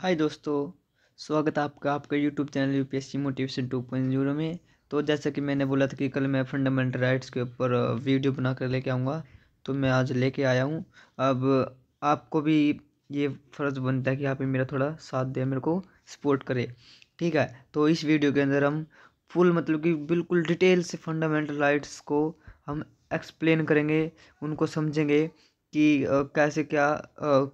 हाय दोस्तों स्वागत है आपका आपका YouTube channel U P S C motivation two point zero में तो जैसा कि मैंने बोला था कि कल मैं फंडामेंटल राइट्स के ऊपर वीडियो बना कर लेके आऊँगा तो मैं आज लेके आया हूँ अब आपको भी ये फ़र्ज़ बनता है कि आप मेरा थोड़ा साथ दें मेरे को सपोर्ट करें ठीक है तो इस वीडियो के अंदर हम फुल मतलब कि बिल्कुल डिटेल से फंडामेंटल राइट्स को हम एक्सप्लेन करेंगे उनको समझेंगे कि कैसे क्या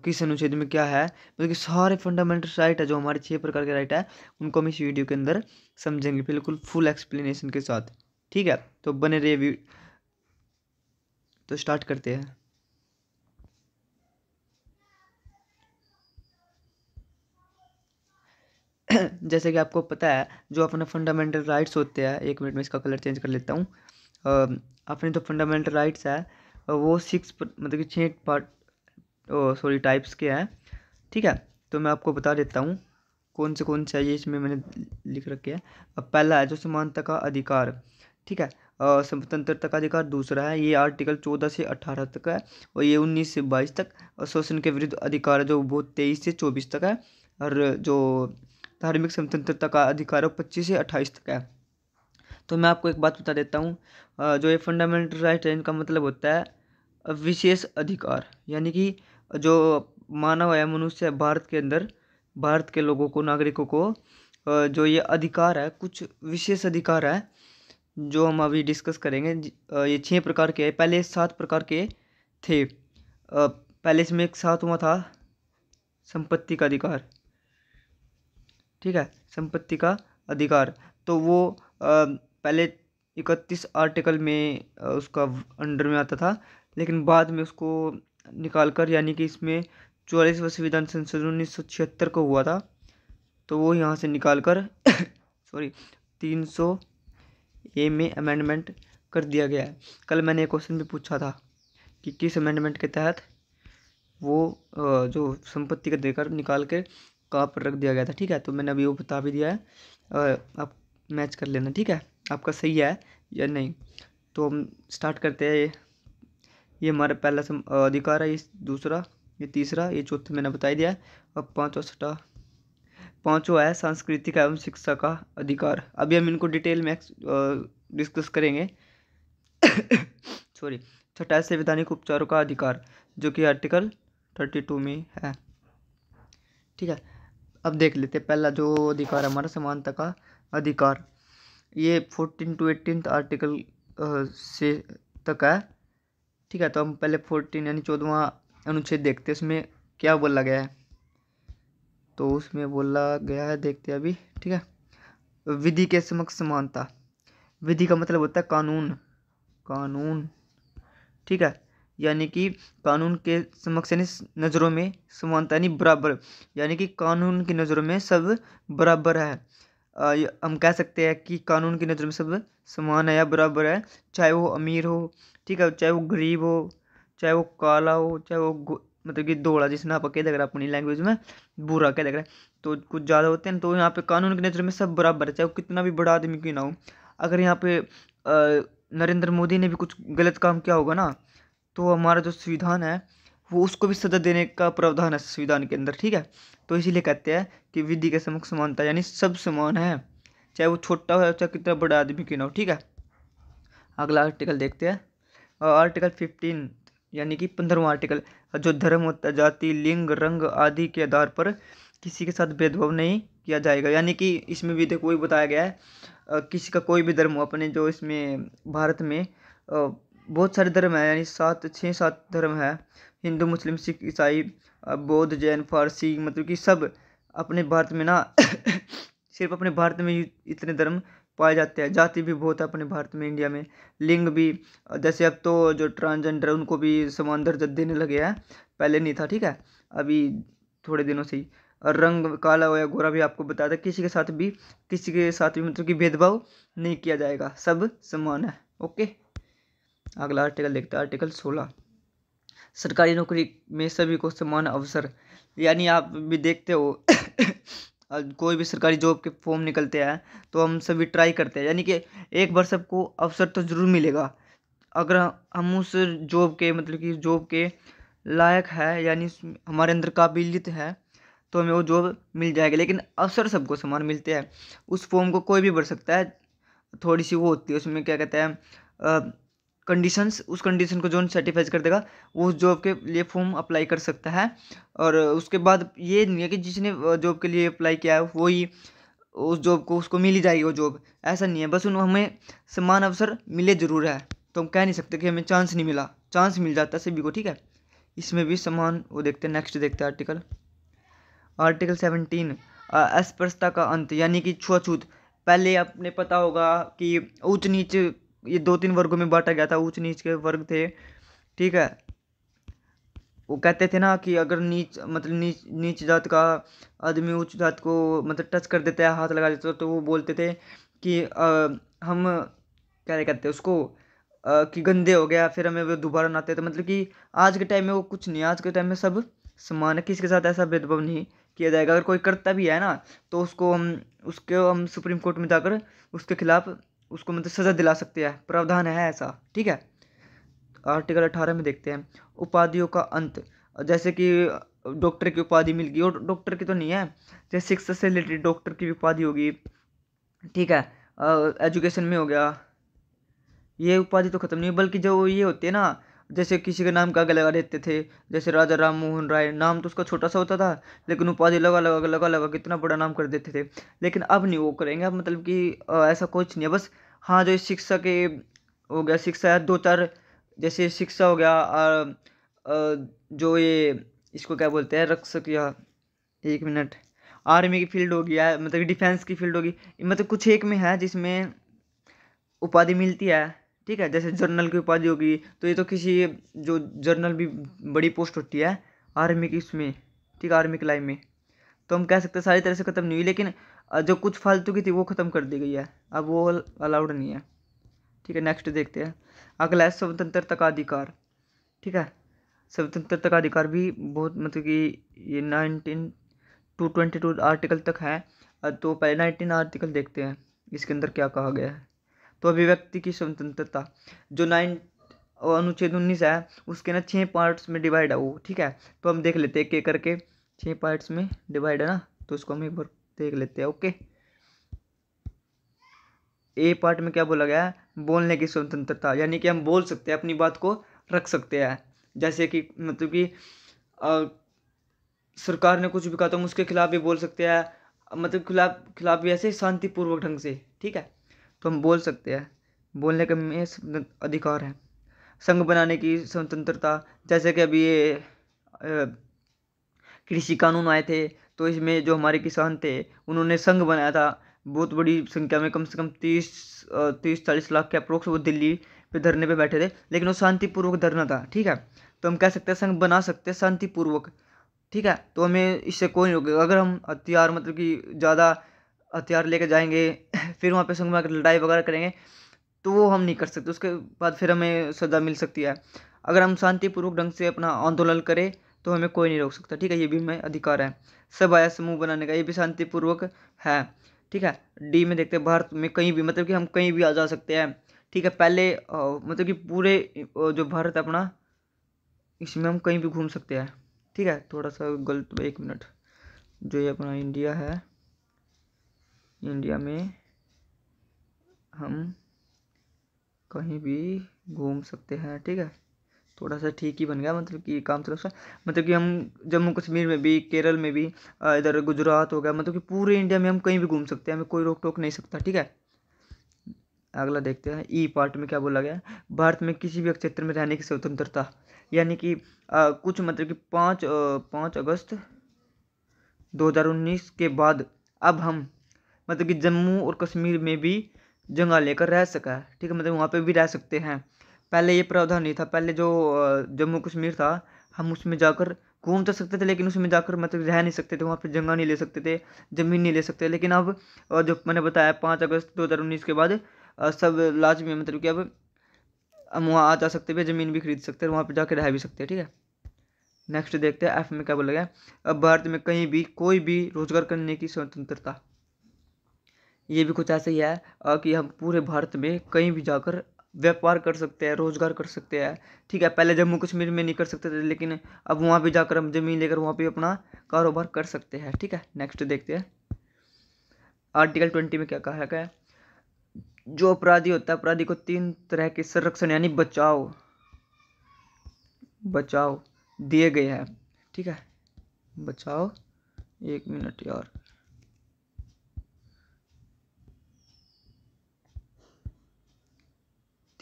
किस अनुच्छेद में क्या है मतलब कि सारे फंडामेंटल राइट है जो हमारे छह प्रकार के राइट है उनको हम इस वीडियो के अंदर समझेंगे बिल्कुल फुल एक्सप्लेनेशन के साथ ठीक है तो बने रहिए तो स्टार्ट करते हैं जैसे कि आपको पता है जो अपने फंडामेंटल राइट्स होते हैं एक मिनट में इसका कलर चेंज कर लेता हूँ अपने तो फंडामेंटल राइट्स है वो सिक्स मतलब कि छः पार्ट सॉरी टाइप्स के हैं ठीक है तो मैं आपको बता देता हूँ कौन से कौन से है ये इसमें मैंने लिख रखे हैं अब पहला है जो समानता का अधिकार ठीक है स्वतंत्रता का अधिकार दूसरा है ये आर्टिकल चौदह से अठारह तक है और ये उन्नीस से बाईस तक और शोषण के विरुद्ध अधिकार है जो वो तेईस से चौबीस तक है और जो धार्मिक स्वतंत्रता का अधिकार है पच्चीस से अट्ठाईस तक है तो मैं आपको एक बात बता देता हूँ जो ये फंडामेंटल राइट है इनका मतलब होता है विशेष अधिकार यानी कि जो मानव है मनुष्य है भारत के अंदर भारत के लोगों को नागरिकों को जो ये अधिकार है कुछ विशेष अधिकार है जो हम अभी डिस्कस करेंगे ये छः प्रकार के पहले सात प्रकार के थे पहले इसमें एक हुआ था संपत्ति का अधिकार ठीक है संपत्ति का अधिकार तो वो पहले इकतीस आर्टिकल में उसका अंडर में आता था लेकिन बाद में उसको निकाल कर यानी कि इसमें चौवालीसवें संविधान संशोधन उन्नीस सौ छिहत्तर को हुआ था तो वो यहाँ से निकाल कर सॉरी तीन सौ ए में अमेंडमेंट कर दिया गया है कल मैंने एक क्वेश्चन भी पूछा था कि किस अमेंडमेंट के तहत वो जो संपत्ति का देकर निकाल के कहाँ पर रख दिया गया था ठीक है तो मैंने अभी वो बता भी दिया है आप मैच कर लेना ठीक है आपका सही है या नहीं तो हम स्टार्ट करते हैं ये हमारा पहला सम अधिकार है ये दूसरा ये तीसरा ये चौथा मैंने बता दिया है अब पाँचवा छठा पाँचों है सांस्कृतिक एवं शिक्षा का अधिकार अभी हम इनको डिटेल में डिस्कस करेंगे सॉरी छठा है संवैधानिक उपचारों का अधिकार जो कि आर्टिकल थर्टी टू में है ठीक है अब देख लेते हैं पहला जो अधिकार हमारा समानता का अधिकार ये फोर्टीन टू एट्टीन आर्टिकल से तक है ठीक है तो हम पहले फोर्टीन यानी चौदवा अनुच्छेद देखते हैं उसमें क्या बोला गया है तो उसमें बोला गया है देखते हैं अभी ठीक है विधि के समक्ष समानता विधि का मतलब होता है कानून कानून ठीक है यानी कि कानून के समक्ष यानी नज़रों में समानता यानी बराबर यानी कि कानून की नज़रों में सब बराबर है हम कह सकते हैं कि कानून की नज़र में सब समान है या बराबर है चाहे वो अमीर हो ठीक है चाहे वो गरीब हो चाहे वो काला हो चाहे वो मतलब कि दौड़ा जिसने आप कह देख रहे अपनी लैंग्वेज में बुरा कह देख रहे तो कुछ ज़्यादा होते हैं तो यहाँ पे कानून की नज़र में सब बराबर है चाहे वो कितना भी बड़ा आदमी क्यों ना हो अगर यहाँ पे नरेंद्र मोदी ने भी कुछ गलत काम किया होगा ना तो हमारा जो संविधान है वो उसको भी सजा देने का प्रावधान है संविधान के अंदर ठीक है तो इसीलिए कहते हैं कि विधि के समक्ष समानता यानी सब समान है चाहे वो छोटा हो चाहे कितना बड़ा आदमी क्यों ना हो ठीक है अगला आर्टिकल देखते हैं आर्टिकल फिफ्टीन यानी कि पंद्रहवा आर्टिकल जो धर्म होता है जाति लिंग रंग आदि के आधार पर किसी के साथ भेदभाव नहीं किया जाएगा यानी कि इसमें भी देखो ये बताया गया है किसी का कोई भी धर्म हो अपने जो इसमें भारत में बहुत सारे धर्म हैं यानी सात छः सात धर्म है हिंदू मुस्लिम सिख ईसाई बौद्ध जैन फारसी मतलब कि सब अपने भारत में ना सिर्फ अपने भारत में ही इतने धर्म पाए जाते हैं जाति भी बहुत है अपने भारत में इंडिया में लिंग भी जैसे अब तो जो ट्रांसजेंडर उनको भी समान दर्जा देने लगे हैं पहले नहीं था ठीक है अभी थोड़े दिनों से ही और रंग काला हो या गोरा भी आपको बता दें किसी के साथ भी किसी के साथ भी मतलब कि भेदभाव नहीं किया जाएगा सब समान है ओके अगला आर्टिकल देखते हैं आर्टिकल सोलह सरकारी नौकरी में सभी को समान अवसर यानी आप भी देखते हो कोई भी सरकारी जॉब के फॉर्म निकलते हैं तो हम सभी ट्राई करते हैं यानी कि एक बार सबको अवसर तो ज़रूर मिलेगा अगर हम उस जॉब के मतलब कि जॉब के लायक है यानी हमारे अंदर काबिलियत है तो हमें वो जॉब मिल जाएगी लेकिन अवसर सबको समान मिलते हैं उस फॉर्म को कोई भी भर सकता है थोड़ी सी वो होती है उसमें क्या कहते हैं कंडीशंस उस कंडीशन को जो सर्टिफाइज कर देगा वो उस जॉब के लिए फॉर्म अप्लाई कर सकता है और उसके बाद ये नहीं है कि जिसने जॉब के लिए अप्लाई किया है वही उस जॉब को उसको मिल ही जाएगी वो जॉब ऐसा नहीं है बस उन हमें समान अवसर मिले ज़रूर है तो हम कह नहीं सकते कि हमें चांस नहीं मिला चांस मिल जाता है सभी को ठीक है इसमें भी समान वो देखते हैं नेक्स्ट देखते हैं आर्टिकल आर्टिकल सेवनटीन अस्पृश्यता का अंत यानी कि छुआछूत पहले आपने पता होगा कि ऊंच नीच ये दो तीन वर्गों में बांटा गया था ऊंच नीच के वर्ग थे ठीक है वो कहते थे ना कि अगर नीच मतलब नीच नीच जात का आदमी ऊंच जात को मतलब टच कर देता है हाथ लगा देता है तो वो बोलते थे कि आ, हम क्या कहते हैं उसको आ, कि गंदे हो गया फिर हमें वो दोबारा नाते तो मतलब कि आज के टाइम में वो कुछ नहीं आज के टाइम में सब समान है किसी के साथ ऐसा भेदभाव नहीं किया जाएगा अगर कोई करता भी है ना तो उसको हम उसके हम सुप्रीम कोर्ट में जाकर उसके खिलाफ़ उसको मतलब सज़ा दिला सकते हैं प्रावधान है ऐसा ठीक है आर्टिकल अठारह में देखते हैं उपाधियों का अंत जैसे कि डॉक्टर की उपाधि मिल गई और डॉक्टर की तो नहीं है जैसे शिक्षा से रिलेटेड डॉक्टर की उपाधि होगी ठीक है एजुकेशन में हो गया ये उपाधि तो ख़त्म नहीं बल्कि जो ये होती है ना जैसे किसी के नाम का आगे लगा देते थे जैसे राजा राम मोहन राय नाम तो उसका छोटा सा होता था लेकिन उपाधि लगा लगा लगा लगा, लगा कितना बड़ा नाम कर देते थे लेकिन अब नहीं वो करेंगे अब मतलब कि ऐसा कुछ नहीं है बस हाँ जो शिक्षा के हो गया शिक्षा या दो चार जैसे शिक्षा हो गया आ, आ, जो ये इसको क्या बोलते हैं रक्षक या एक मिनट आर्मी की फील्ड हो गया मतलब डिफेंस की फील्ड होगी मतलब कुछ एक में है जिसमें उपाधि मिलती है ठीक है जैसे जर्नल की उपाधि होगी तो ये तो किसी जो जर्नल भी बड़ी पोस्ट होती है आर्मी की उसमें ठीक है आर्मी की लाइन में तो हम कह सकते हैं सारी तरह से ख़त्म नहीं हुई लेकिन जो कुछ फालतू की थी वो ख़त्म कर दी गई है अब वो अलाउड नहीं है ठीक है नेक्स्ट देखते हैं अगला है स्वतंत्रता का अधिकार ठीक है स्वतंत्रता का अधिकार भी बहुत मतलब कि ये nineteen to twenty two article तक है तो पहले नाइनटीन आर्टिकल देखते हैं इसके अंदर क्या कहा गया है तो अभिव्यक्ति की स्वतंत्रता जो नाइन अनुच्छेद उन्नीस है उसके ना छः पार्ट्स में डिवाइड है वो ठीक है तो हम देख लेते हैं एक एक करके छः पार्ट्स में डिवाइड है ना तो उसको हम एक बार देख लेते हैं ओके ए पार्ट में क्या बोला गया है बोलने की स्वतंत्रता यानी कि हम बोल सकते हैं अपनी बात को रख सकते हैं जैसे कि मतलब कि सरकार ने कुछ भी कहा तो हम उसके खिलाफ भी बोल सकते हैं मतलब खिलाफ खिलाफ भी ऐसे शांतिपूर्वक ढंग से ठीक है तो हम बोल सकते हैं बोलने का में अधिकार है संघ बनाने की स्वतंत्रता जैसे कि अभी ये कृषि कानून आए थे तो इसमें जो हमारे किसान थे उन्होंने संघ बनाया था बहुत बड़ी संख्या में कम से कम तीस तीस चालीस लाख के अप्रोक्स वो दिल्ली पे धरने पे बैठे थे लेकिन वो शांतिपूर्वक धरना था ठीक है तो हम कह सकते हैं संघ बना सकते हैं शांतिपूर्वक ठीक है तो हमें इससे कोई नहीं होगा अगर हम हथियार मतलब कि ज़्यादा हथियार लेके जाएंगे फिर वहाँ पे संगमा लड़ाई वगैरह करेंगे तो वो हम नहीं कर सकते उसके बाद फिर हमें सज़ा मिल सकती है अगर हम शांतिपूर्वक ढंग से अपना आंदोलन करें तो हमें कोई नहीं रोक सकता ठीक है ये भी हमें अधिकार है सब आया समूह बनाने का ये भी शांतिपूर्वक है ठीक है डी में देखते हैं भारत में कहीं भी मतलब कि हम कहीं भी आ जा सकते हैं ठीक है पहले मतलब कि पूरे जो भारत अपना इसमें हम कहीं भी घूम सकते हैं ठीक है थोड़ा सा गलत एक मिनट जो ये अपना इंडिया है इंडिया में हम कहीं भी घूम सकते हैं ठीक है थोड़ा सा ठीक ही बन गया मतलब कि काम थोड़ा सा मतलब कि हम जम्मू कश्मीर में भी केरल में भी इधर गुजरात हो गया मतलब कि पूरे इंडिया में हम कहीं भी घूम सकते हैं हमें कोई रोक टोक नहीं सकता ठीक है अगला देखते हैं ई पार्ट में क्या बोला गया भारत में किसी भी क्षेत्र में रहने की स्वतंत्रता यानी कि आ, कुछ मतलब कि पाँच पाँच अगस्त 2019 के बाद अब हम मतलब कि जम्मू और कश्मीर में भी जगह लेकर रह सका ठीक है मतलब वहाँ पे भी रह सकते हैं पहले ये प्रावधान नहीं था पहले जो जम्मू कश्मीर था हम उसमें जाकर घूम तो सकते थे लेकिन उसमें जाकर मतलब रह नहीं सकते थे वहाँ पर जगह नहीं ले सकते थे ज़मीन नहीं ले सकते लेकिन अब जो मैंने बताया पाँच अगस्त दो हज़ार उन्नीस के बाद सब लाजमी मतलब कि अब हम वहाँ आ जा सकते हैं ज़मीन भी खरीद सकते हैं वहाँ पर जाकर रह भी सकते हैं ठीक है नेक्स्ट देखते हैं एफ में क्या बोला गया अब भारत में कहीं भी कोई भी रोजगार करने की स्वतंत्रता ये भी कुछ ऐसा ही है कि हम पूरे भारत में कहीं भी जाकर व्यापार कर सकते हैं रोज़गार कर सकते हैं ठीक है पहले जम्मू कश्मीर में नहीं कर सकते थे लेकिन अब वहाँ भी जाकर हम ज़मीन लेकर वहाँ भी अपना कारोबार कर सकते हैं ठीक है नेक्स्ट देखते हैं आर्टिकल ट्वेंटी में क्या कहा है क्या है जो अपराधी होता है अपराधी को तीन तरह के संरक्षण यानी बचाओ बचाओ दिए गए हैं ठीक है बचाओ एक मिनट यार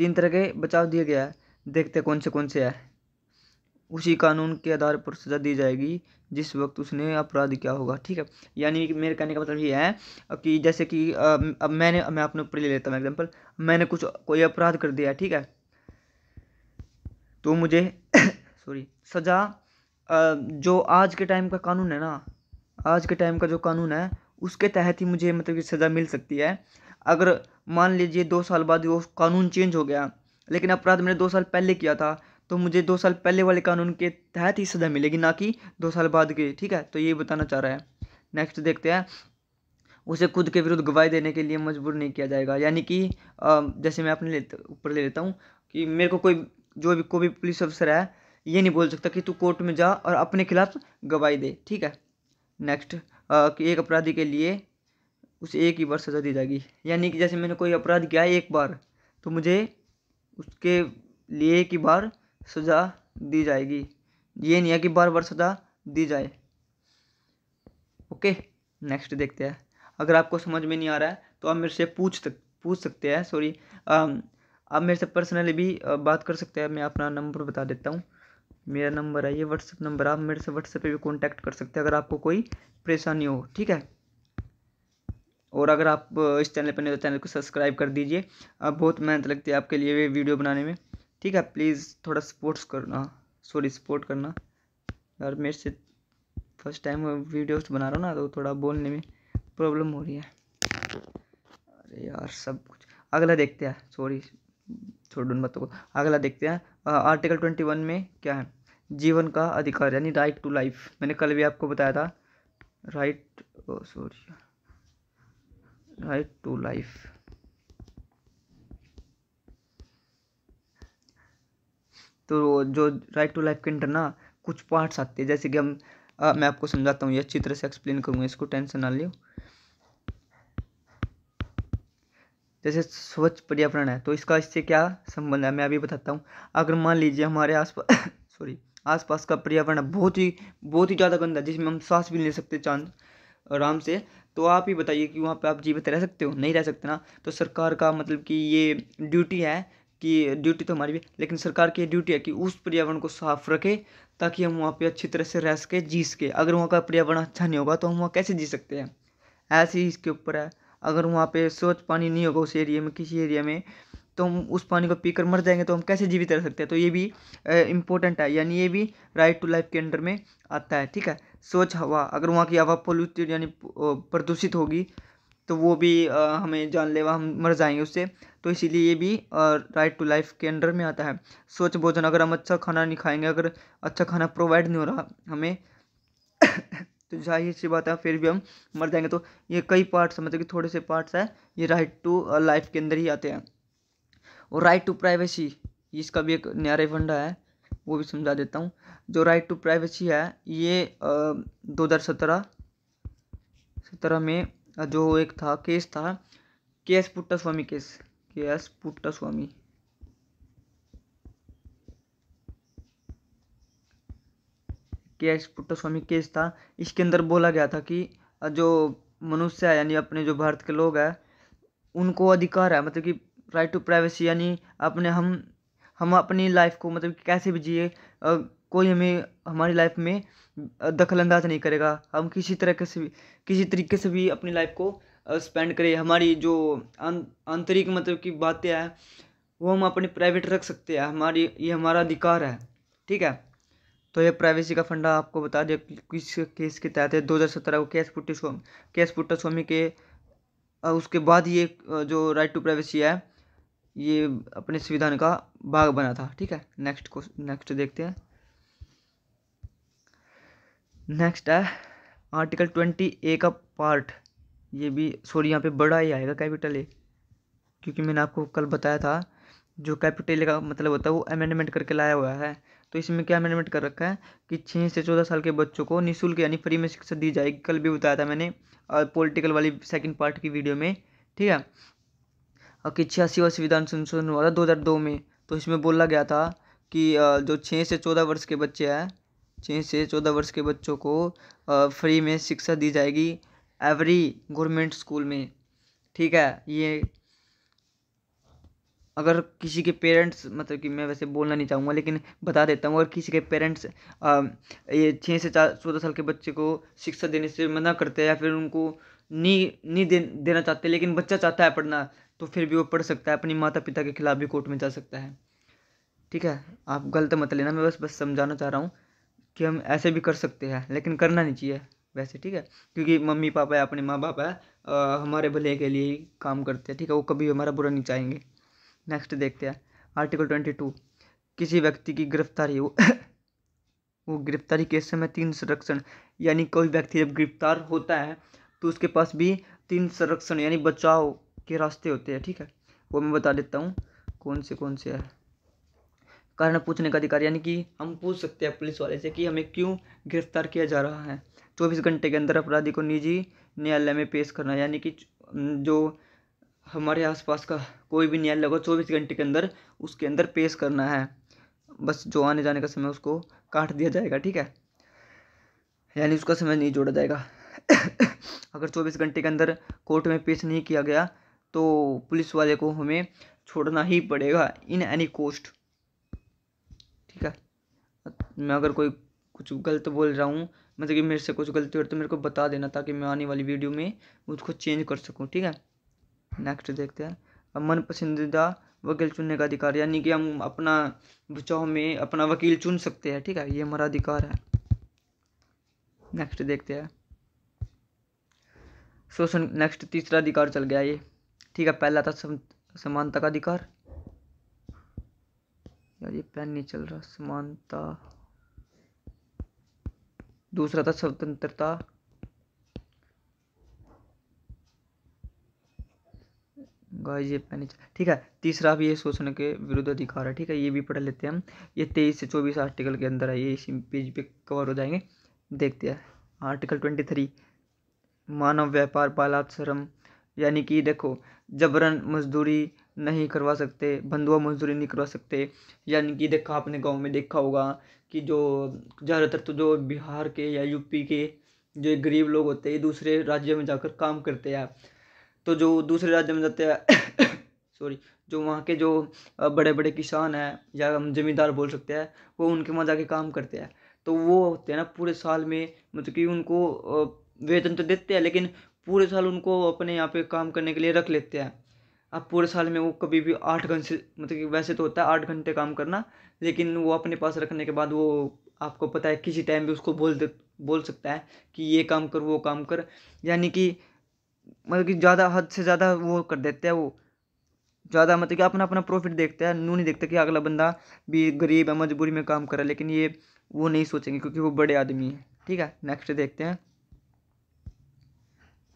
तीन तरह के बचाव दिए गया है देखते कौन से कौन से है उसी कानून के आधार पर सज़ा दी जाएगी जिस वक्त उसने अपराध किया होगा ठीक है यानी कि मेरे कहने का मतलब ये है कि जैसे कि अब मैंने मैं अपने ऊपर ले लेता हूँ एग्जाम्पल मैंने कुछ कोई अपराध कर दिया ठीक है तो मुझे सॉरी सज़ा जो आज के टाइम का कानून है ना आज के टाइम का जो कानून है उसके तहत ही मुझे मतलब कि सज़ा मिल सकती है अगर मान लीजिए दो साल बाद वो कानून चेंज हो गया लेकिन अपराध मैंने दो साल पहले किया था तो मुझे दो साल पहले वाले कानून के तहत ही सज़ा मिलेगी ना कि दो साल बाद के ठीक है तो ये बताना चाह रहा है नेक्स्ट देखते हैं उसे खुद के विरुद्ध गवाही देने के लिए मजबूर नहीं किया जाएगा यानी कि जैसे मैं अपने ऊपर ले लेता हूँ कि मेरे को कोई जो भी कोई भी पुलिस अफसर है ये नहीं बोल सकता कि तू कोर्ट में जा और अपने खिलाफ गवाही दे ठीक है नेक्स्ट कि एक अपराधी के लिए उसे एक ही बार सज़ा दी जाएगी यानी कि जैसे मैंने कोई अपराध किया है एक बार तो मुझे उसके लिए एक ही बार सज़ा दी जाएगी ये नहीं है कि बार बार सज़ा दी जाए ओके नेक्स्ट देखते हैं अगर आपको समझ में नहीं आ रहा है तो आप मेरे से पूछ तक पूछ सकते हैं सॉरी आप मेरे से पर्सनली भी बात कर सकते हैं मैं अपना नंबर बता देता हूँ मेरा नंबर है ये व्हाट्सअप नंबर आप मेरे से व्हाट्सएप पे भी कांटेक्ट कर सकते हैं अगर आपको कोई परेशानी हो ठीक है और अगर आप इस चैनल पर नहीं तो चैनल को सब्सक्राइब कर दीजिए अब बहुत मेहनत लगती है आपके लिए वीडियो बनाने में ठीक है प्लीज़ थोड़ा सपोर्ट्स करना सॉरी सपोर्ट करना यार मेरे से फर्स्ट टाइम वीडियोस बना रहा हूँ ना तो थोड़ा बोलने में प्रॉब्लम हो रही है अरे यार सब कुछ अगला देखते हैं सॉरी छोड़ मत बातों को अगला देखते हैं आर्टिकल ट्वेंटी वन में क्या है जीवन का अधिकार यानी राइट टू लाइफ मैंने कल भी आपको बताया था right sorry right to life तो जो राइट टू लाइफ के अंदर ना कुछ पार्ट्स आते हैं जैसे कि हम आ, मैं आपको समझाता हूँ ये अच्छी तरह से एक्सप्लेन करूँगा इसको टेंशन ना लियो जैसे स्वच्छ पर्यावरण है तो इसका इससे क्या संबंध है मैं अभी बताता हूँ अगर मान लीजिए हमारे आस पास सॉरी आस पास का पर्यावरण बहुत ही बहुत ही ज़्यादा गंदा है जिसमें हम सांस भी ले सकते चांद आराम से तो आप ही बताइए कि वहाँ पे आप जीवित रह सकते हो नहीं रह सकते ना तो सरकार का मतलब कि ये ड्यूटी है कि ड्यूटी तो हमारी भी लेकिन सरकार की ड्यूटी है कि उस पर्यावरण को साफ रखे ताकि हम वहाँ पे अच्छी तरह से रह सके जी सके अगर वहाँ का पर्यावरण अच्छा नहीं होगा तो हम वहाँ कैसे जी सकते हैं ऐसे ही इसके ऊपर है अगर वहाँ पे स्वच्छ पानी नहीं होगा उस एरिया में किसी एरिया में तो हम उस पानी को पीकर मर जाएंगे तो हम कैसे जीवित रह सकते हैं तो ये भी इम्पोर्टेंट है यानी ये भी राइट टू लाइफ के अंडर में आता है ठीक है स्वच्छ हवा अगर वहाँ की हवा पोल्यूटेड यानी प्रदूषित होगी तो वो भी आ, हमें जानलेवा हम मर जाएंगे उससे तो इसीलिए ये भी राइट टू लाइफ के अंडर में आता है स्वच्छ भोजन अगर हम अच्छा खाना नहीं खाएंगे अगर अच्छा खाना प्रोवाइड नहीं हो रहा हमें तो जाहिर सी बात है फिर भी हम मर जाएंगे तो ये कई पार्ट्स मतलब कि थोड़े से पार्ट्स हैं ये राइट टू लाइफ के अंदर ही आते हैं और राइट टू प्राइवेसी इसका भी एक नया फंडा है वो भी समझा देता हूँ जो राइट टू प्राइवेसी है ये दो हज़ार सत्रह सत्रह में जो एक था केस था K S Puttaswamy case K S Puttaswamy K S Puttaswamy case था इसके अंदर बोला गया था कि जो मनुष्य है यानी अपने जो भारत के लोग हैं उनको अधिकार है मतलब कि राइट टू प्राइवेसी यानी अपने हम हम अपनी लाइफ को मतलब कैसे भी जिए कोई हमें हमारी लाइफ में अंदाज नहीं करेगा हम किसी तरह से भी किसी तरीके से भी अपनी लाइफ को स्पेंड करें हमारी जो आंतरिक मतलब की बातें हैं वो हम अपने प्राइवेट रख सकते हैं हमारी ये हमारा अधिकार है ठीक है तो ये प्राइवेसी का फंडा आपको बता दिया किस केस के तहत है दो हज़ार सत्रह को case Puttaswamy case Puttaswamy के उसके बाद ये जो राइट टू प्राइवेसी है ये अपने संविधान का भाग बना था ठीक है नेक्स्ट क्वेश्चन नेक्स्ट देखते हैं नेक्स्ट है आर्टिकल ट्वेंटी ए का पार्ट ये भी सॉरी यहाँ पे बड़ा ही आएगा कैपिटल ए क्योंकि मैंने आपको कल बताया था जो कैपिटल ए का मतलब होता है वो अमेंडमेंट करके लाया हुआ है तो इसमें क्या अमेंडमेंट कर रखा है कि छः से चौदह साल के बच्चों को निःशुल्क यानी फ्री में शिक्षा दी जाएगी कल भी बताया था मैंने पॉलिटिकल वाली सेकंड पार्ट की वीडियो में ठीक है कि छियासी वर्ष विधान संशोधन हुआ था दो हज़ार दो में तो इसमें बोला गया था कि जो छः से चौदह वर्ष के बच्चे हैं छः से चौदह वर्ष के बच्चों को फ्री में शिक्षा दी जाएगी एवरी गवर्नमेंट स्कूल में ठीक है ये अगर किसी के पेरेंट्स मतलब कि मैं वैसे बोलना नहीं चाहूँगा लेकिन बता देता हूँ अगर किसी के पेरेंट्स ये छः से चार चौदह साल के बच्चे को शिक्षा देने से मना करते हैं या फिर उनको नहीं नहीं दे, देना चाहते लेकिन बच्चा चाहता है पढ़ना तो फिर भी वो पढ़ सकता है अपनी माता पिता के खिलाफ भी कोर्ट में जा सकता है ठीक है आप गलत मत लेना मैं बस बस समझाना चाह रहा हूँ कि हम ऐसे भी कर सकते हैं लेकिन करना नहीं चाहिए वैसे ठीक है क्योंकि मम्मी पापा है अपने माँ बाप है हमारे भले के लिए ही काम करते हैं ठीक है वो कभी हमारा बुरा नहीं चाहेंगे नेक्स्ट देखते हैं आर्टिकल ट्वेंटी टू किसी व्यक्ति की गिरफ्तारी वो वो गिरफ्तारी केस समय तीन संरक्षण यानी कोई व्यक्ति जब गिरफ्तार होता है तो उसके पास भी तीन संरक्षण यानी बचाव के रास्ते होते हैं ठीक है वो मैं बता देता हूँ कौन से कौन से है कारण पूछने का अधिकार यानी कि हम पूछ सकते हैं पुलिस वाले से कि हमें क्यों गिरफ्तार किया जा रहा है चौबीस घंटे के अंदर अपराधी को निजी न्यायालय में पेश करना यानी कि जो हमारे आसपास का कोई भी न्यायालय होगा चौबीस घंटे के अंदर उसके अंदर पेश करना है बस जो आने जाने का समय उसको काट दिया जाएगा ठीक है यानी उसका समय नहीं जोड़ा जाएगा अगर चौबीस घंटे के अंदर कोर्ट में पेश नहीं किया गया तो पुलिस वाले को हमें छोड़ना ही पड़ेगा इन एनी कोस्ट ठीक है मैं अगर कोई कुछ गलत बोल रहा हूँ मतलब कि मेरे से कुछ गलती हो तो मेरे को बता देना ताकि मैं आने वाली वीडियो में उसको चेंज कर सकूँ ठीक है नेक्स्ट देखते हैं अब मन पसंदीदा वकील चुनने का अधिकार यानी कि हम अपना बचाव में अपना वकील चुन सकते हैं ठीक है ये हमारा अधिकार है नेक्स्ट देखते हैं शोषण नेक्स्ट तीसरा अधिकार चल गया ये ठीक है पहला था समानता का अधिकार यार ये पेन नहीं चल रहा समानता दूसरा था स्वतंत्रता गाइस ये पेन ठीक है तीसरा भी ये शोषण के विरुद्ध अधिकार है ठीक है ये भी पढ़ लेते हैं हम ये तेईस से चौबीस आर्टिकल के अंदर है ये इसी पेज पे कवर हो जाएंगे देखते हैं आर्टिकल ट्वेंटी थ्री मानव व्यापार बालात् यानी कि देखो जबरन मज़दूरी नहीं करवा सकते बंधुआ मज़दूरी नहीं करवा सकते यानी कि देखा आपने गाँव में देखा होगा कि जो ज़्यादातर तो जो बिहार के या यूपी के जो गरीब लोग होते हैं दूसरे राज्य में जाकर काम करते हैं तो जो दूसरे राज्य में जाते हैं सॉरी जो वहाँ के जो बड़े बड़े किसान हैं या हम ज़मींदार बोल सकते हैं वो उनके वहाँ जाके काम करते हैं तो वो होते हैं ना पूरे साल में मतलब कि उनको वेतन तो देते हैं लेकिन पूरे साल उनको अपने यहाँ पे काम करने के लिए रख लेते हैं अब पूरे साल में वो कभी भी आठ घंटे मतलब कि वैसे तो होता है आठ घंटे काम करना लेकिन वो अपने पास रखने के बाद वो आपको पता है किसी टाइम भी उसको बोल दे बोल सकता है कि ये काम कर वो काम कर यानी कि मतलब कि ज़्यादा हद से ज़्यादा वो कर देते हैं वो ज़्यादा मतलब कि अपना अपना प्रॉफिट देखते हैं नू नहीं देखता कि अगला बंदा भी गरीब है मजबूरी में काम कर रहा है लेकिन ये वो नहीं सोचेंगे क्योंकि वो बड़े आदमी हैं ठीक है नेक्स्ट देखते हैं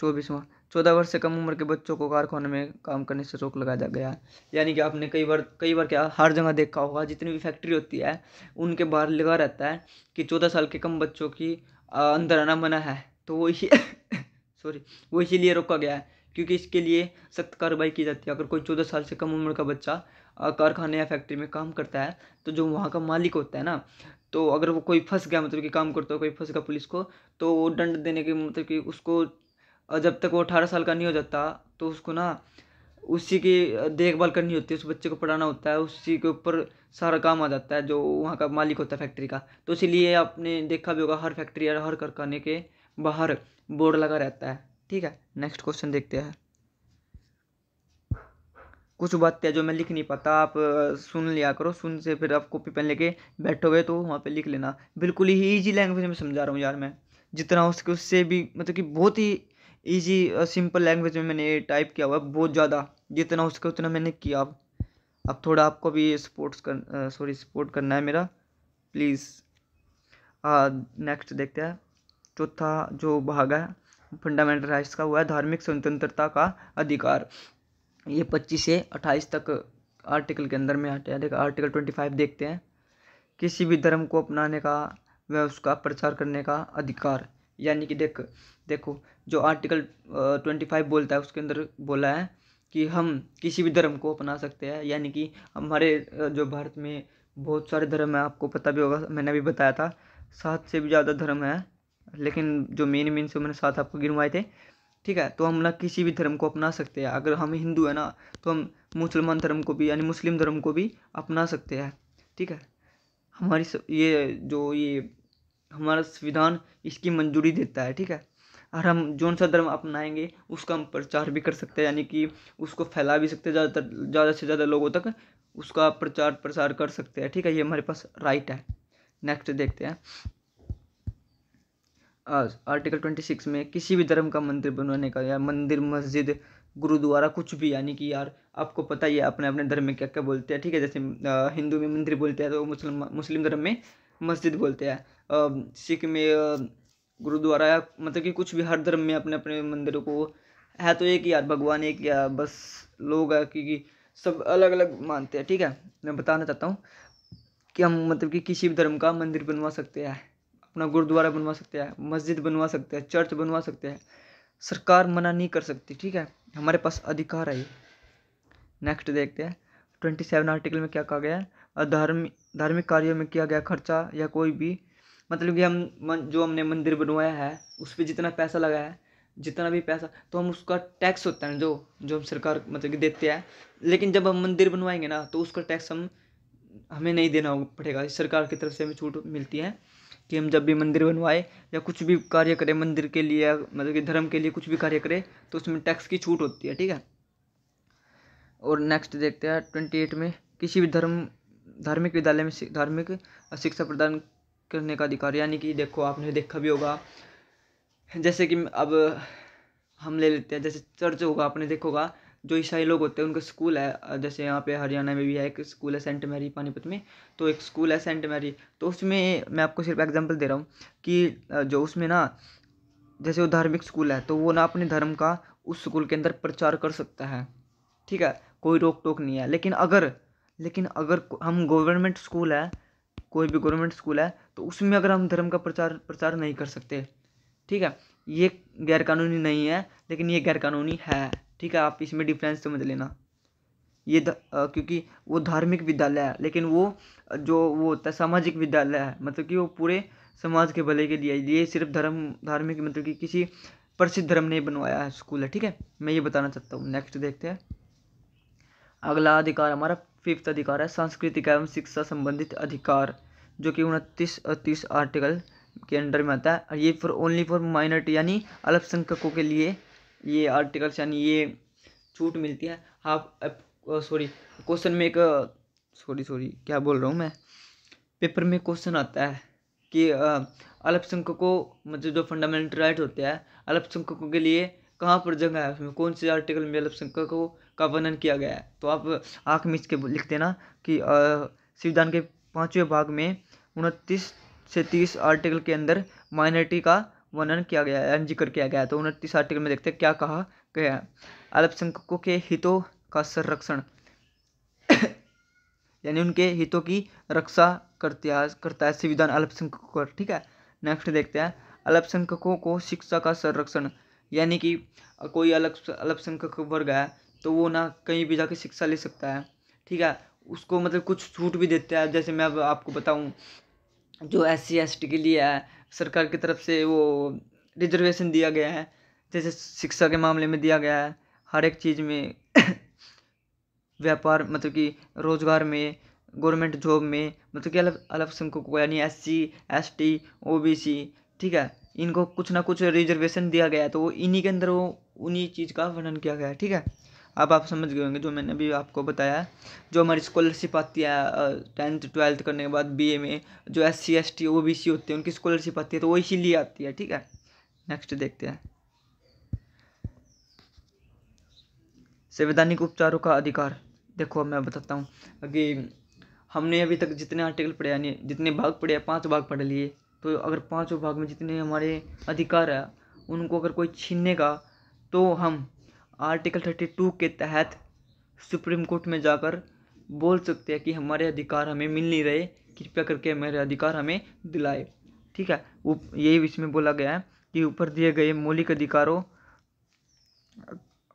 चौबीसवां चौदह वर्ष से कम उम्र के बच्चों को कारखाने में काम करने से रोक लगाया गया है यानी कि आपने कई बार कई बार क्या हर जगह देखा होगा जितनी भी फैक्ट्री होती है उनके बाहर लगा रहता है कि चौदह साल के कम बच्चों की अंदर आना मना है तो वो इसी सॉरी वो इसीलिए रोका गया है क्योंकि इसके लिए सख्त कार्रवाई की जाती है अगर कोई चौदह साल से कम उम्र का बच्चा कारखाने या फैक्ट्री में काम करता है तो जो वहाँ का मालिक होता है ना तो अगर वो कोई फंस गया मतलब कि काम करता हो कोई फंस गया पुलिस को तो वो दंड देने के मतलब कि उसको और जब तक वो अठारह साल का नहीं हो जाता तो उसको ना उसी की देखभाल करनी होती है उस बच्चे को पढ़ाना होता है उसी के ऊपर सारा काम आ जाता है जो वहाँ का मालिक होता है फैक्ट्री का तो इसीलिए आपने देखा भी होगा हर फैक्ट्री या हर कारखाने के बाहर बोर्ड लगा रहता है ठीक है नेक्स्ट क्वेश्चन देखते हैं कुछ बातें जो मैं लिख नहीं पाता आप सुन लिया करो सुन से फिर आप कॉपी पेन लेके बैठोगे तो वहाँ पे लिख लेना बिल्कुल ही ईजी लैंग्वेज में समझा रहा हूँ यार मैं जितना हो सके उससे भी मतलब कि बहुत ही ईजी सिंपल लैंग्वेज में मैंने टाइप किया हुआ बहुत ज़्यादा जितना उसके उतना मैंने किया अब अब थोड़ा आपको भी सपोर्ट्स कर सॉरी uh, सपोर्ट करना है मेरा प्लीज़ नेक्स्ट देखते हैं चौथा जो भाग है फंडामेंटल राइट्स का हुआ है धार्मिक स्वतंत्रता का अधिकार ये पच्चीस से अट्ठाईस तक आर्टिकल के अंदर में आते हैं देखा आर्टिकल ट्वेंटी फाइव देखते हैं किसी भी धर्म को अपनाने का व उसका प्रचार करने का अधिकार यानी कि देख देखो जो आर्टिकल ट्वेंटी फाइव बोलता है उसके अंदर बोला है कि हम किसी भी धर्म को अपना सकते हैं यानी कि हमारे जो भारत में बहुत सारे धर्म हैं आपको पता भी होगा मैंने भी बताया था सात से भी ज़्यादा धर्म है लेकिन जो मेन मेन से मैंने साथ आपको गिनवाए थे ठीक है तो हम ना किसी भी धर्म को अपना सकते हैं अगर हम हिंदू हैं ना तो हम मुसलमान धर्म को भी यानी मुस्लिम धर्म को भी अपना सकते हैं ठीक है हमारी स, ये जो ये हमारा संविधान इसकी मंजूरी देता है ठीक है और हम जौन सा धर्म अपनाएंगे उसका हम प्रचार भी कर सकते हैं यानी कि उसको फैला भी सकते हैं ज़्यादातर ज़्यादा से ज़्यादा लोगों तक उसका प्रचार प्रसार कर सकते हैं ठीक है ये हमारे पास राइट है नेक्स्ट देखते हैं आज आर्टिकल ट्वेंटी सिक्स में किसी भी धर्म का मंदिर बनवाने का या मंदिर मस्जिद गुरुद्वारा कुछ भी यानी कि यार आपको पता ही है अपने अपने धर्म में क्या क्या बोलते हैं ठीक है जैसे हिंदू में मंदिर बोलते हैं तो मुस्लिम मुस्लिम धर्म में मस्जिद बोलते हैं सिख में गुरुद्वारा या मतलब कि कुछ भी हर धर्म में अपने अपने मंदिरों को है तो एक यार भगवान एक यार बस लोग है क्योंकि सब अलग अलग मानते हैं ठीक है मैं बताना चाहता हूँ कि हम मतलब कि किसी भी धर्म का मंदिर बनवा सकते हैं अपना गुरुद्वारा बनवा सकते हैं मस्जिद बनवा सकते हैं चर्च बनवा सकते हैं सरकार मना नहीं कर सकती ठीक है हमारे पास अधिकार है नेक्स्ट देखते हैं ट्वेंटी सेवन आर्टिकल में क्या कहा गया है धार्मिक धार्मिक कार्यों में किया गया खर्चा या कोई भी मतलब कि हम मन जो हमने मंदिर बनवाया है उस पर जितना पैसा लगाया है जितना भी पैसा तो हम उसका टैक्स होता है जो जो हम सरकार मतलब कि देते हैं लेकिन जब हम मंदिर बनवाएंगे ना तो उसका टैक्स हम हमें नहीं देना पड़ेगा सरकार की तरफ से हमें छूट मिलती है कि हम जब भी मंदिर बनवाए या कुछ भी कार्य करें मंदिर के लिए मतलब कि धर्म के लिए कुछ भी कार्य करें तो उसमें टैक्स की छूट होती है ठीक है और नेक्स्ट देखते हैं ट्वेंटी एट में किसी भी धर्म धार्मिक विद्यालय में धार्मिक शिक्षा प्रदान करने का अधिकार यानी कि देखो आपने देखा भी होगा जैसे कि अब हम ले लेते हैं जैसे चर्च होगा आपने देखोगा जो ईसाई लोग होते हैं उनका स्कूल है जैसे यहाँ पे हरियाणा में भी है एक स्कूल है सेंट मैरी पानीपत में तो एक स्कूल है सेंट मैरी तो उसमें मैं आपको सिर्फ एग्जांपल दे रहा हूँ कि जो उसमें ना जैसे वो धार्मिक स्कूल है तो वो ना अपने धर्म का उस स्कूल के अंदर प्रचार कर सकता है ठीक है कोई रोक टोक नहीं है लेकिन अगर लेकिन अगर हम गवर्नमेंट स्कूल है कोई भी गवर्नमेंट स्कूल है तो उसमें अगर हम धर्म का प्रचार प्रचार नहीं कर सकते ठीक है ये गैरकानूनी नहीं है लेकिन ये गैरकानूनी है ठीक है आप इसमें डिफरेंस समझ लेना ये द, आ, क्योंकि वो धार्मिक विद्यालय है लेकिन वो जो वो होता है सामाजिक विद्यालय है मतलब कि वो पूरे समाज के भले के लिए ये सिर्फ धर्म धार्मिक मतलब कि किसी प्रसिद्ध धर्म ने बनवाया है स्कूल है ठीक है मैं ये बताना चाहता हूँ नेक्स्ट देखते हैं अगला अधिकार हमारा फिफ्थ अधिकार है सांस्कृतिक एवं शिक्षा संबंधित अधिकार जो कि उनतीस और तीस आर्टिकल के अंडर में आता है और ये फॉर ओनली फॉर माइनॉरिटी यानी अल्पसंख्यकों के लिए ये आर्टिकल्स यानी ये छूट मिलती है आप सॉरी क्वेश्चन में एक सॉरी सॉरी क्या बोल रहा हूँ मैं पेपर में क्वेश्चन आता है कि अल्पसंख्यकों मतलब जो फंडामेंटल राइट होते हैं अल्पसंख्यकों के लिए कहाँ पर जगह है उसमें कौन से आर्टिकल में अल्पसंख्यकों का वर्णन किया गया है तो आप आँख मीच के लिख देना कि संविधान के पाँचवें भाग में उनतीस से तीस आर्टिकल के अंदर माइनॉरिटी का वर्णन किया गया है जिक्र किया गया है तो उनतीस आर्टिकल में देखते हैं क्या कहा गया है अल्पसंख्यकों के हितों का संरक्षण यानी उनके हितों की रक्षा करता करता है संविधान अल्पसंख्यकों पर ठीक है नेक्स्ट देखते हैं अल्पसंख्यकों को शिक्षा का संरक्षण यानी कि कोई अलग अल्पसंख्यक वर्ग है तो वो ना कहीं भी जाके शिक्षा ले सकता है ठीक है उसको मतलब कुछ छूट भी देता है जैसे मैं अब आपको बताऊँ जो एस सी एस टी के लिए है सरकार की तरफ से वो रिजर्वेशन दिया गया है जैसे शिक्षा के मामले में दिया गया है हर एक चीज़ में व्यापार मतलब कि रोज़गार में गवर्नमेंट जॉब में मतलब कि अलग अलग संख्यक को यानी S C S T O B C ठीक है इनको कुछ ना कुछ रिजर्वेशन दिया गया है तो इन्हीं के अंदर वो उन्हीं चीज़ का वर्णन किया गया है ठीक है अब आप समझ गए होंगे जो मैंने अभी आपको बताया जो हमारी स्कॉलरशिप आती है टेंथ ट्वेल्थ करने के बाद बी में जो S C S T O B C होती है उनकी स्कॉलरशिप आती है तो वो इसीलिए आती है ठीक है नेक्स्ट देखते हैं संवैधानिक उपचारों का अधिकार देखो मैं बताता हूँ अभी हमने अभी तक जितने आर्टिकल पढ़े यानी जितने भाग पढ़े पाँच भाग पढ़ लिए तो अगर पाँचों भाग में जितने हमारे अधिकार है उनको अगर कोई छीनने का तो हम आर्टिकल थर्टी टू के तहत सुप्रीम कोर्ट में जाकर बोल सकते हैं कि हमारे अधिकार हमें मिल नहीं रहे कृपया करके हमारे अधिकार हमें दिलाए ठीक है यही इसमें बोला गया है कि ऊपर दिए गए मौलिक अधिकारों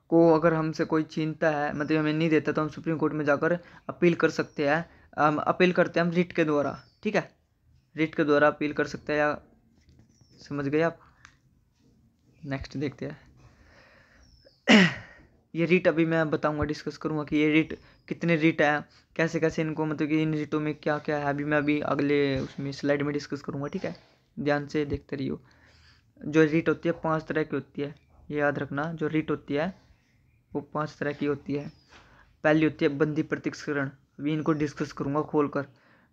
को अगर हमसे कोई चिंता है मतलब हमें नहीं देता तो हम सुप्रीम कोर्ट में जाकर अपील कर सकते हैं हम अपील करते हैं हम रिट के द्वारा ठीक है रिट के द्वारा अपील कर सकते हैं या समझ गए आप नेक्स्ट देखते हैं ये रीट अभी मैं बताऊंगा डिस्कस करूंगा कि ये रीट कितने रीट है कैसे कैसे इनको मतलब कि इन रीटों में क्या क्या है अभी मैं अभी अगले उसमें स्लाइड में डिस्कस करूंगा ठीक है ध्यान से देखते रहियो जो रीट होती है पांच तरह की होती है ये याद रखना जो रीट होती है वो पांच तरह की होती है पहली होती है बंदी प्रतिक्षकरण अभी इनको डिस्कस करूंगा खोल कर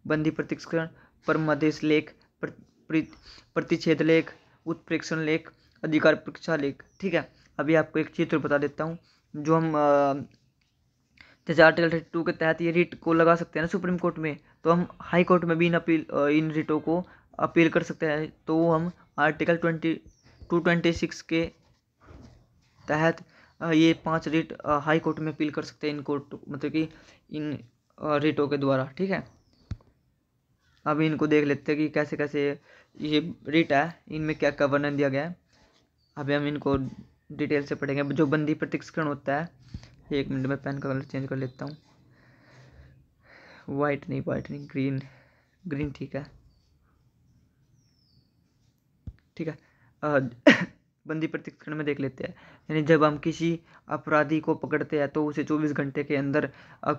बंदी प्रतिक्षकरण परमादेश लेख प्रतिच्छेद लेख उत्प्रेक्षण लेख अधिकार परीक्षा लेख ठीक है अभी आपको एक चित्र बता देता हूँ जो हम जैसे आर्टिकल थर्टी टू के तहत ये रिट को लगा सकते हैं ना सुप्रीम कोर्ट में तो हम हाई कोर्ट में भी इन अपील इन रिटों को अपील कर सकते हैं तो हम article twenty two twenty six के तहत ये पांच रिट हाई कोर्ट में अपील कर सकते हैं इन कोर्ट मतलब कि इन रिटों के द्वारा ठीक है अभी इनको देख लेते हैं कि कैसे कैसे ये रिट है इनमें क्या क्या वर्णन दिया गया है अभी हम इनको डिटेल से पढ़ेंगे जो बंदी प्रतिक्षण होता है एक मिनट में पेन का कलर चेंज कर लेता हूँ वाइट नहीं वाइट नहीं ग्रीन ग्रीन ठीक है ठीक है बंदी प्रतिक्षण में देख लेते हैं यानी जब हम किसी अपराधी को पकड़ते हैं तो उसे चौबीस घंटे के अंदर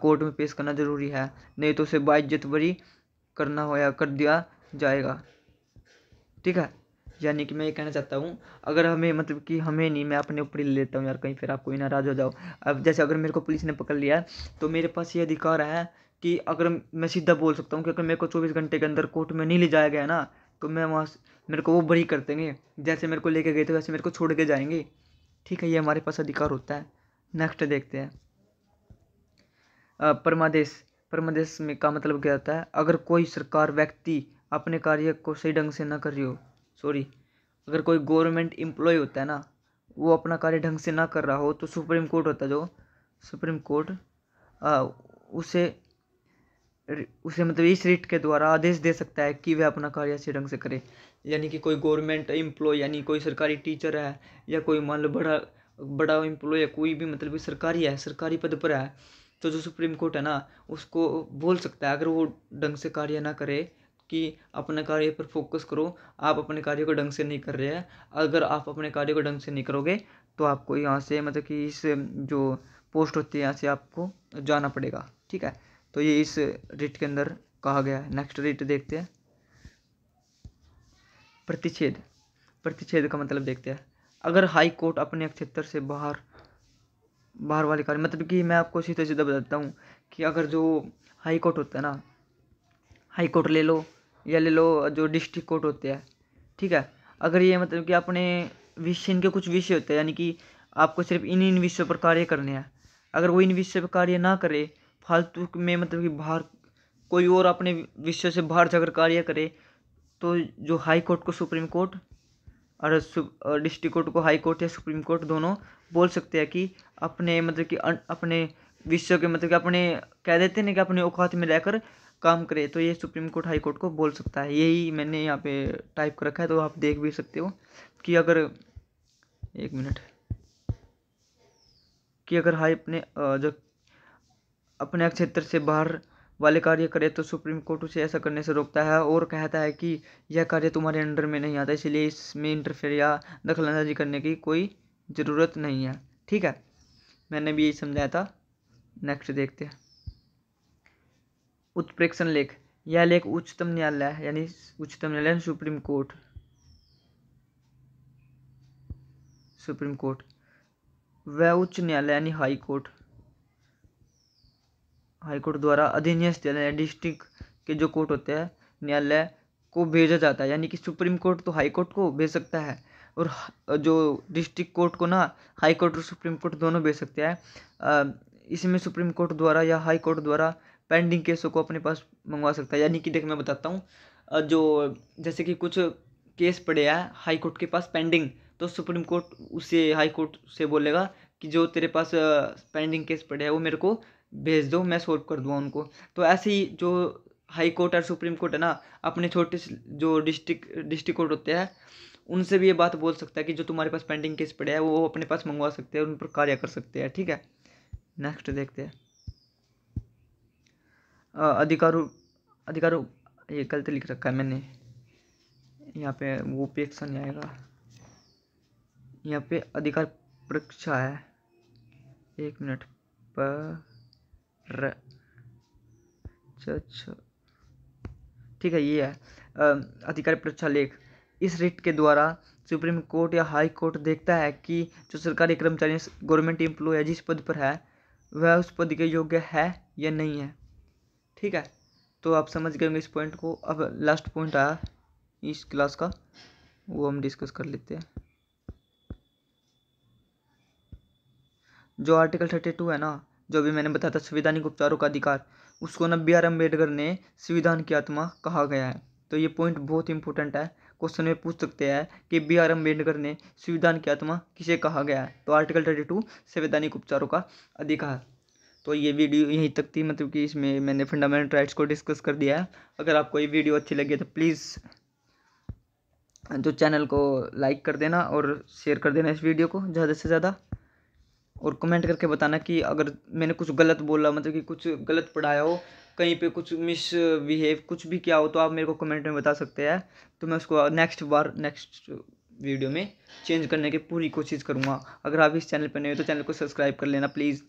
कोर्ट में पेश करना जरूरी है नहीं तो उसे बाइज्जत बरी करना हो या कर दिया जाएगा ठीक है यानी कि मैं ये कहना चाहता हूँ अगर हमें मतलब कि हमें नहीं मैं अपने ऊपर ही लेता हूँ यार कहीं फिर आप कोई नाराज़ हो जाओ अब जैसे अगर मेरे को पुलिस ने पकड़ लिया तो मेरे पास ये अधिकार है कि अगर मैं सीधा बोल सकता हूँ कि अगर मेरे को चौबीस घंटे के अंदर कोर्ट में नहीं ले जाया गया ना तो मैं वहाँ मेरे को वो बड़ी कर देंगे जैसे मेरे को लेके गए थे वैसे मेरे को छोड़ के जाएंगे ठीक है ये हमारे पास अधिकार होता है नेक्स्ट देखते हैं परमादेश परमादेश में का मतलब क्या होता है अगर कोई सरकार व्यक्ति अपने कार्य को सही ढंग से ना कर रही हो सॉरी अगर कोई गवर्नमेंट एम्प्लॉय होता है ना वो अपना कार्य ढंग से ना कर रहा हो तो सुप्रीम कोर्ट होता है जो सुप्रीम कोर्ट उसे उसे मतलब इस रिट के द्वारा आदेश दे सकता है कि वह अपना कार्य अच्छे ढंग से करे यानी कि कोई गवर्नमेंट एम्प्लॉय यानी कोई सरकारी टीचर है या कोई मान लो बड़ा बड़ा एम्प्लॉय है कोई भी मतलब सरकारी है सरकारी पद पर है तो जो सुप्रीम कोर्ट है ना उसको बोल सकता है अगर वो ढंग से कार्य ना करे कि अपने कार्य पर फोकस करो आप अपने कार्य को ढंग से नहीं कर रहे हैं अगर आप अपने कार्य को ढंग से नहीं करोगे तो आपको यहाँ से मतलब कि इस जो पोस्ट होती है यहाँ से आपको जाना पड़ेगा ठीक है तो ये इस रिट के अंदर कहा गया है नेक्स्ट रिट देखते हैं प्रतिच्छेद प्रतिच्छेद का मतलब देखते हैं अगर हाई कोर्ट अपने क्षेत्र से बाहर बाहर वाले कार्य मतलब कि मैं आपको सीधा सीधा बताता हूँ कि अगर जो हाई कोर्ट होता है ना हाई कोर्ट ले लो या ले लो जो डिस्ट्रिक्ट कोर्ट होते हैं ठीक है अगर ये मतलब कि अपने विषय इनके कुछ विषय होते हैं यानी कि आपको सिर्फ इन इन विषयों पर कार्य करने हैं अगर वो इन विषय पर कार्य ना करे फालतू में मतलब कि बाहर कोई और अपने विषय से बाहर जाकर कार्य करे तो जो हाई कोर्ट को सुप्रीम कोर्ट और डिस्ट्रिक्ट कोर्ट को हाई कोर्ट या सुप्रीम कोर्ट दोनों बोल सकते हैं कि अपने मतलब कि अपने विषयों के मतलब कि अपने कह देते हैं कि अपने औकात में रहकर काम करे तो ये सुप्रीम कोर्ट हाई कोर्ट को बोल सकता है यही मैंने यहाँ पे टाइप कर रखा है तो आप देख भी सकते हो कि अगर एक मिनट कि अगर हाई अपने जो अपने क्षेत्र से बाहर वाले कार्य करे तो सुप्रीम कोर्ट उसे ऐसा करने से रोकता है और कहता है कि यह कार्य तुम्हारे अंडर में नहीं आता इसलिए इसमें इंटरफेयर या दखलंदाजी करने की कोई ज़रूरत नहीं है ठीक है मैंने भी यही समझाया था नेक्स्ट देखते हैं उत्प्रेक्षण लेख यह लेख उच्चतम न्यायालय यानी उच्चतम न्यायालय सुप्रीम कोर्ट सुप्रीम कोर्ट वह उच्च न्यायालय यानी हाई कोर्ट हाई कोर्ट द्वारा अधीनस्थ न्यायालय डिस्ट्रिक्ट के जो कोर्ट होते हैं न्यायालय को भेजा जाता है यानी कि सुप्रीम कोर्ट तो हाई कोर्ट को भेज सकता है और जो डिस्ट्रिक्ट कोर्ट को ना हाई कोर्ट और सुप्रीम कोर्ट दोनों भेज सकते हैं इसमें सुप्रीम कोर्ट द्वारा या हाई कोर्ट द्वारा पेंडिंग केसों को अपने पास मंगवा सकता है यानी कि देख मैं बताता हूँ जो जैसे कि कुछ केस पड़े हैं हाई कोर्ट के पास पेंडिंग तो सुप्रीम कोर्ट उसे हाई कोर्ट से बोलेगा कि जो तेरे पास पेंडिंग केस पड़े हैं वो मेरे को भेज दो मैं सॉल्व कर दूँगा उनको तो ऐसे ही जो हाई कोर्ट और सुप्रीम कोर्ट है ना अपने छोटे जो डिस्ट्रिक्ट डिस्ट्रिक्ट कोर्ट होते हैं उनसे भी ये बात बोल सकता है कि जो तुम्हारे पास पेंडिंग केस पड़े हैं वो अपने पास मंगवा सकते हैं उन पर कार्य कर सकते हैं ठीक है नेक्स्ट देखते हैं अधिकारों अधिकारों ये गलत लिख रखा है मैंने यहाँ पे वो उपेक्षा नहीं आएगा यहाँ पे अधिकार परीक्षा है एक मिनट पर ठीक है ये है अधिकार परीक्षा लेख इस रिट के द्वारा सुप्रीम कोर्ट या हाई कोर्ट देखता है कि जो सरकारी कर्मचारी गवर्नमेंट एम्प्लॉय जिस पद पर है वह उस पद के योग्य है या नहीं है ठीक है तो आप समझ गए होंगे इस पॉइंट को अब लास्ट पॉइंट आया इस क्लास का वो हम डिस्कस कर लेते हैं जो आर्टिकल थर्टी टू है ना जो अभी मैंने बताया था संविधानिक उपचारों का अधिकार उसको ना बी आर अम्बेडकर ने संविधान की आत्मा कहा गया है तो ये पॉइंट बहुत इंपॉर्टेंट है क्वेश्चन में पूछ सकते हैं कि बी आर अम्बेडकर ने संविधान की आत्मा किसे कहा गया है तो आर्टिकल थर्टी टू संवैधानिक उपचारों का अधिकार तो ये वीडियो यहीं तक थी मतलब कि इसमें मैंने फंडामेंटल राइट्स को डिस्कस कर दिया है अगर आपको ये वीडियो अच्छी लगी तो प्लीज़ तो चैनल को लाइक कर देना और शेयर कर देना इस वीडियो को ज़्यादा से ज़्यादा और कमेंट करके बताना कि अगर मैंने कुछ गलत बोला मतलब कि कुछ गलत पढ़ाया हो कहीं पे कुछ मिस बिहेव कुछ भी किया हो तो आप मेरे को कमेंट में बता सकते हैं तो मैं उसको नेक्स्ट बार नेक्स्ट वीडियो में चेंज करने की पूरी कोशिश करूँगा अगर आप इस चैनल पर नहीं हो तो चैनल को सब्सक्राइब कर लेना प्लीज़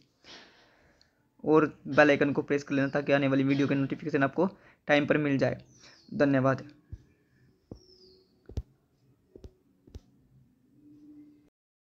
और बेल आइकन को प्रेस कर लेना ताकि आने वाली वीडियो के नोटिफिकेशन आपको टाइम पर मिल जाए धन्यवाद